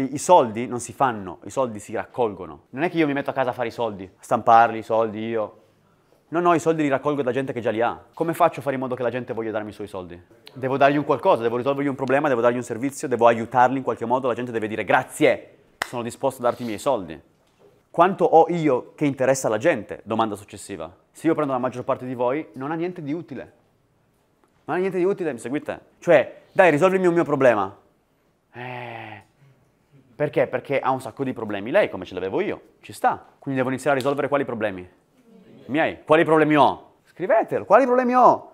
I soldi non si fanno, i soldi si raccolgono. Non è che io mi metto a casa a fare i soldi, a stamparli i soldi io. No, no, i soldi li raccolgo da gente che già li ha. Come faccio a fare in modo che la gente voglia darmi i suoi soldi? Devo dargli un qualcosa, devo risolvergli un problema, devo dargli un servizio, devo aiutarli in qualche modo, la gente deve dire grazie, sono disposto a darti i miei soldi. Quanto ho io che interessa la gente? Domanda successiva. Se io prendo la maggior parte di voi, non ha niente di utile. Non ha niente di utile, mi seguite? Cioè, dai, risolvimi un mio problema. Eh, perché? Perché ha un sacco di problemi lei, come ce l'avevo io. Ci sta. Quindi devo iniziare a risolvere quali problemi? I Miei. Quali problemi ho? Scrivetelo. Quali problemi ho?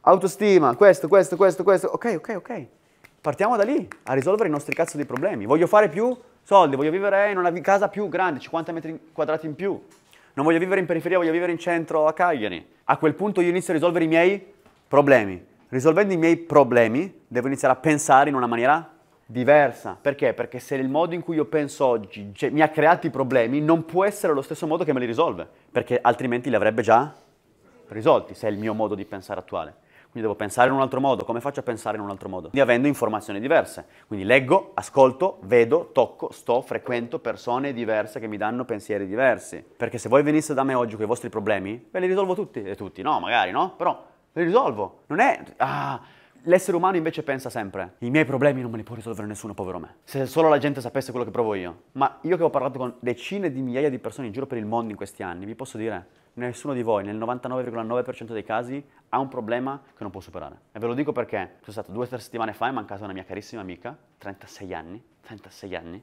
Autostima, questo, questo, questo, questo. Ok, ok, ok. Partiamo da lì, a risolvere i nostri cazzo di problemi. Voglio fare più soldi, voglio vivere in una casa più grande, 50 metri quadrati in più. Non voglio vivere in periferia, voglio vivere in centro a Cagliari. A quel punto io inizio a risolvere i miei problemi. Risolvendo i miei problemi, devo iniziare a pensare in una maniera diversa. Perché? Perché se il modo in cui io penso oggi cioè, mi ha creato i problemi, non può essere lo stesso modo che me li risolve, perché altrimenti li avrebbe già risolti, se è il mio modo di pensare attuale. Quindi devo pensare in un altro modo, come faccio a pensare in un altro modo? Quindi avendo informazioni diverse. Quindi leggo, ascolto, vedo, tocco, sto, frequento persone diverse che mi danno pensieri diversi. Perché se voi venisse da me oggi con i vostri problemi, ve li risolvo tutti. E tutti, no, magari no, però li risolvo. Non è... Ah, L'essere umano invece pensa sempre, i miei problemi non me li può risolvere nessuno, povero me. Se solo la gente sapesse quello che provo io. Ma io che ho parlato con decine di migliaia di persone in giro per il mondo in questi anni, vi posso dire, nessuno di voi nel 99,9% dei casi ha un problema che non può superare. E ve lo dico perché, sono stato due o tre settimane fa è mancata una mia carissima amica, 36 anni, 36 anni,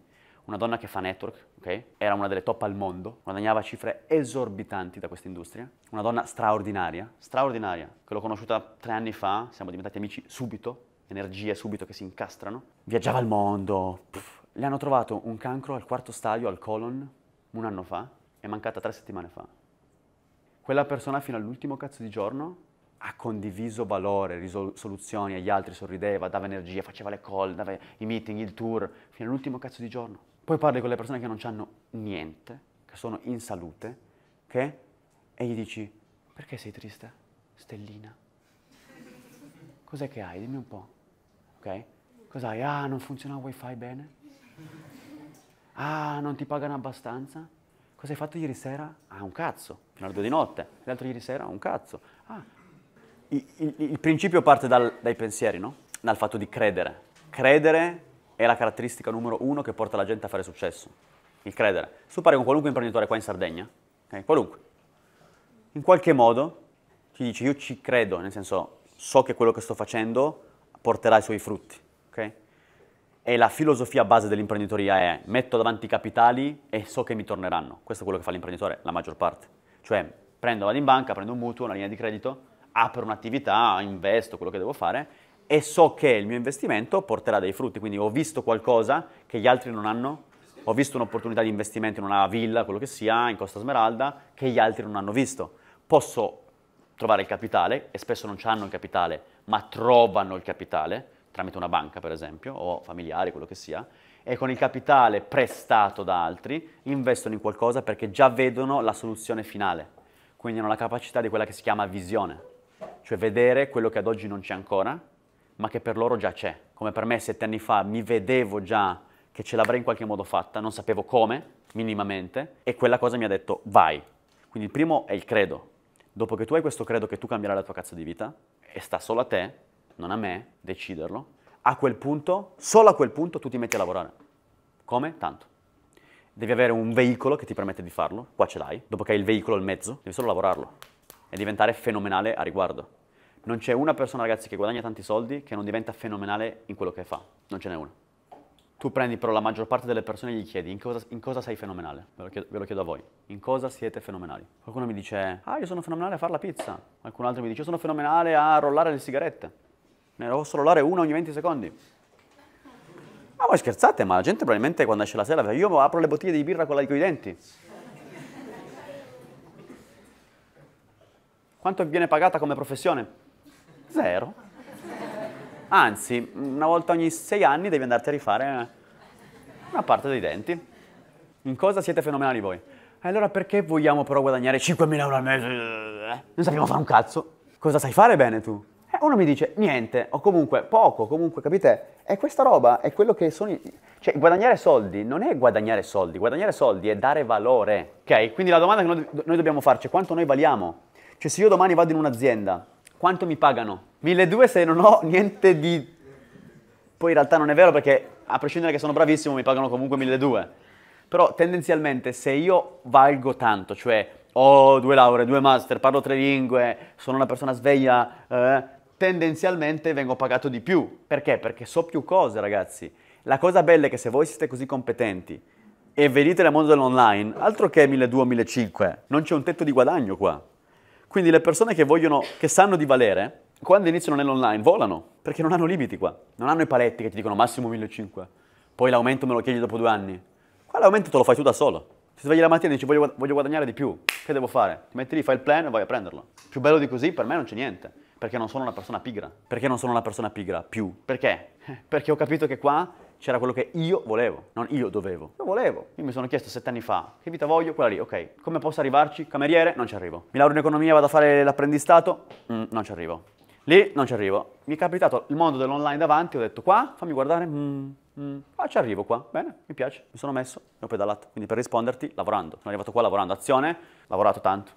una donna che fa network, ok? Era una delle top al mondo, guadagnava cifre esorbitanti da questa industria, una donna straordinaria, straordinaria, che l'ho conosciuta tre anni fa, siamo diventati amici subito, energie subito che si incastrano, viaggiava al mondo, pff. le hanno trovato un cancro al quarto stadio, al colon, un anno fa, è mancata tre settimane fa. Quella persona fino all'ultimo cazzo di giorno ha condiviso valore, risol- soluzioni agli altri, sorrideva, dava energia, faceva le call, dava i meeting, il tour, fino all'ultimo cazzo di giorno. Poi parli con le persone che non hanno niente, che sono in salute, che, e gli dici, perché sei triste, stellina? Cos'è che hai? Dimmi un po', ok? Cos'hai? Ah, non funziona il wifi bene? Ah, non ti pagano abbastanza? Cosa hai fatto ieri sera? Ah, un cazzo, fino alle due di notte. L'altro ieri sera, un cazzo. Ah. Il, il, il principio parte dal, dai pensieri, no? Dal fatto di credere. Credere è la caratteristica numero uno che porta la gente a fare successo, il credere. Tu parli con qualunque imprenditore qua in Sardegna, okay? qualunque, in qualche modo ti dici io ci credo, nel senso so che quello che sto facendo porterà i suoi frutti, okay? E la filosofia base dell'imprenditoria è metto davanti i capitali e so che mi torneranno. Questo è quello che fa l'imprenditore, la maggior parte. Cioè prendo, vado in banca, prendo un mutuo, una linea di credito, apro un'attività, investo quello che devo fare e so che il mio investimento porterà dei frutti, quindi ho visto qualcosa che gli altri non hanno, ho visto un'opportunità di investimento in una villa, quello che sia, in Costa Smeralda, che gli altri non hanno visto. Posso trovare il capitale, e spesso non hanno il capitale, ma trovano il capitale, tramite una banca per esempio, o familiari, quello che sia, e con il capitale prestato da altri investono in qualcosa perché già vedono la soluzione finale, quindi hanno la capacità di quella che si chiama visione, cioè vedere quello che ad oggi non c'è ancora, ma che per loro già c'è. Come per me sette anni fa mi vedevo già che ce l'avrei in qualche modo fatta, non sapevo come, minimamente, e quella cosa mi ha detto vai. Quindi il primo è il credo. Dopo che tu hai questo credo che tu cambierai la tua cazzo di vita, e sta solo a te, non a me, deciderlo, a quel punto, solo a quel punto, tu ti metti a lavorare. Come? Tanto. Devi avere un veicolo che ti permette di farlo, qua ce l'hai, dopo che hai il veicolo, il mezzo, devi solo lavorarlo e diventare fenomenale a riguardo. Non c'è una persona, ragazzi, che guadagna tanti soldi che non diventa fenomenale in quello che fa. Non ce n'è una. Tu prendi però la maggior parte delle persone e gli chiedi in cosa, in cosa sei fenomenale, ve lo, chiedo, ve lo, chiedo, a voi, in cosa siete fenomenali? Qualcuno mi dice, ah io sono fenomenale a fare la pizza, qualcun altro mi dice, io sono fenomenale a rollare le sigarette, ne posso rollare una ogni 20 secondi. Ma voi scherzate, ma la gente probabilmente quando esce la sera, io apro le bottiglie di birra con, la, con i denti. Quanto viene pagata come professione? Zero. Anzi, una volta ogni sei anni devi andarti a rifare una parte dei denti. In cosa siete fenomenali voi? E allora perché vogliamo però guadagnare 5.000 euro al mese? Non sappiamo fare un cazzo. Cosa sai fare bene tu? E uno mi dice niente, o comunque poco, comunque capite? E questa roba è quello che sono... Cioè, guadagnare soldi non è guadagnare soldi, guadagnare soldi è dare valore, ok? Quindi la domanda che noi dobbiamo farci è quanto noi valiamo? Cioè, se io domani vado in un'azienda, quanto mi pagano? 1200 se non ho niente di... Poi in realtà non è vero perché a prescindere che sono bravissimo mi pagano comunque 1200. Però tendenzialmente se io valgo tanto, cioè ho due lauree, due master, parlo tre lingue, sono una persona sveglia, eh, tendenzialmente vengo pagato di più. Perché? Perché so più cose ragazzi. La cosa bella è che se voi siete così competenti e venite nel mondo dell'online, altro che 1200-1500, non c'è un tetto di guadagno qua. Quindi le persone che vogliono, che sanno di valere, quando iniziano nell'online volano, perché non hanno limiti qua, non hanno i paletti che ti dicono massimo 1500, poi l'aumento me lo chiedi dopo due anni. Qua l'aumento te lo fai tu da solo. Ti svegli la mattina e dici voglio, voglio guadagnare di più, che devo fare? Ti metti lì, fai il plan e vai a prenderlo. Più bello di così per me non c'è niente, perché non sono una persona pigra. Perché non sono una persona pigra? Più. Perché? Perché ho capito che qua c'era quello che io volevo, non io dovevo. Io volevo. Io mi sono chiesto sette anni fa, che vita voglio? Quella lì, ok. Come posso arrivarci? Cameriere? Non ci arrivo. Mi lauro in economia, vado a fare l'apprendistato? Mm, non ci arrivo. Lì non ci arrivo. Mi è capitato il mondo dell'online davanti, ho detto qua, fammi guardare. Mm, mm. Ah, ci arrivo qua. Bene, mi piace. Mi sono messo e ho pedalato. Quindi per risponderti, lavorando. Sono arrivato qua lavorando. Azione, lavorato tanto.